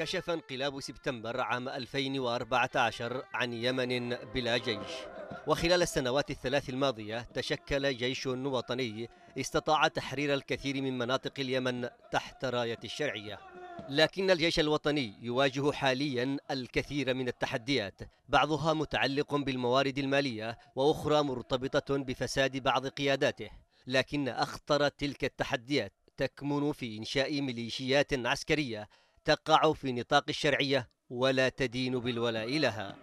كشف انقلاب سبتمبر عام 2014 عن يمن بلا جيش وخلال السنوات الثلاث الماضية تشكل جيش وطني استطاع تحرير الكثير من مناطق اليمن تحت راية الشرعية لكن الجيش الوطني يواجه حاليا الكثير من التحديات بعضها متعلق بالموارد المالية وأخرى مرتبطة بفساد بعض قياداته لكن أخطر تلك التحديات تكمن في إنشاء ميليشيات عسكرية تقع في نطاق الشرعية ولا تدين بالولاء لها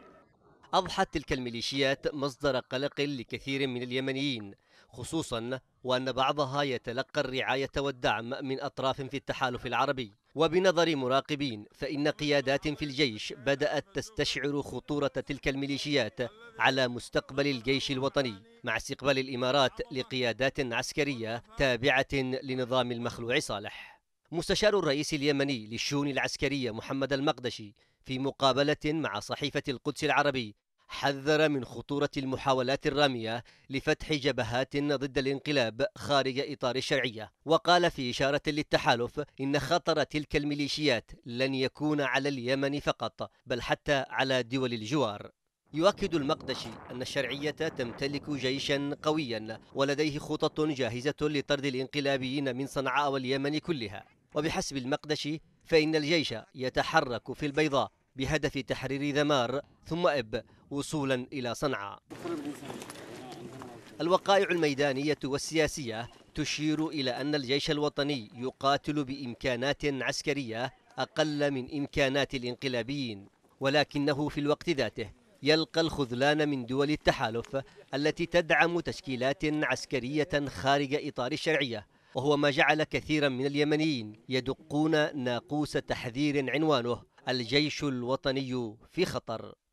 أضحت تلك الميليشيات مصدر قلق لكثير من اليمنيين خصوصا وأن بعضها يتلقى الرعاية والدعم من أطراف في التحالف العربي وبنظر مراقبين فإن قيادات في الجيش بدأت تستشعر خطورة تلك الميليشيات على مستقبل الجيش الوطني مع استقبال الإمارات لقيادات عسكرية تابعة لنظام المخلوع صالح مستشار الرئيس اليمني للشؤون العسكرية محمد المقدشي في مقابلة مع صحيفة القدس العربي حذر من خطورة المحاولات الرامية لفتح جبهات ضد الانقلاب خارج إطار الشرعية وقال في إشارة للتحالف إن خطر تلك الميليشيات لن يكون على اليمن فقط بل حتى على دول الجوار يؤكد المقدشي أن الشرعية تمتلك جيشا قويا ولديه خطط جاهزة لطرد الانقلابيين من صنعاء واليمن كلها وبحسب المقدشي فإن الجيش يتحرك في البيضاء بهدف تحرير ذمار ثم إب وصولا إلى صنعاء الوقائع الميدانية والسياسية تشير إلى أن الجيش الوطني يقاتل بإمكانات عسكرية أقل من إمكانات الإنقلابيين ولكنه في الوقت ذاته يلقى الخذلان من دول التحالف التي تدعم تشكيلات عسكرية خارج إطار الشرعية وهو ما جعل كثيرا من اليمنيين يدقون ناقوس تحذير عنوانه الجيش الوطني في خطر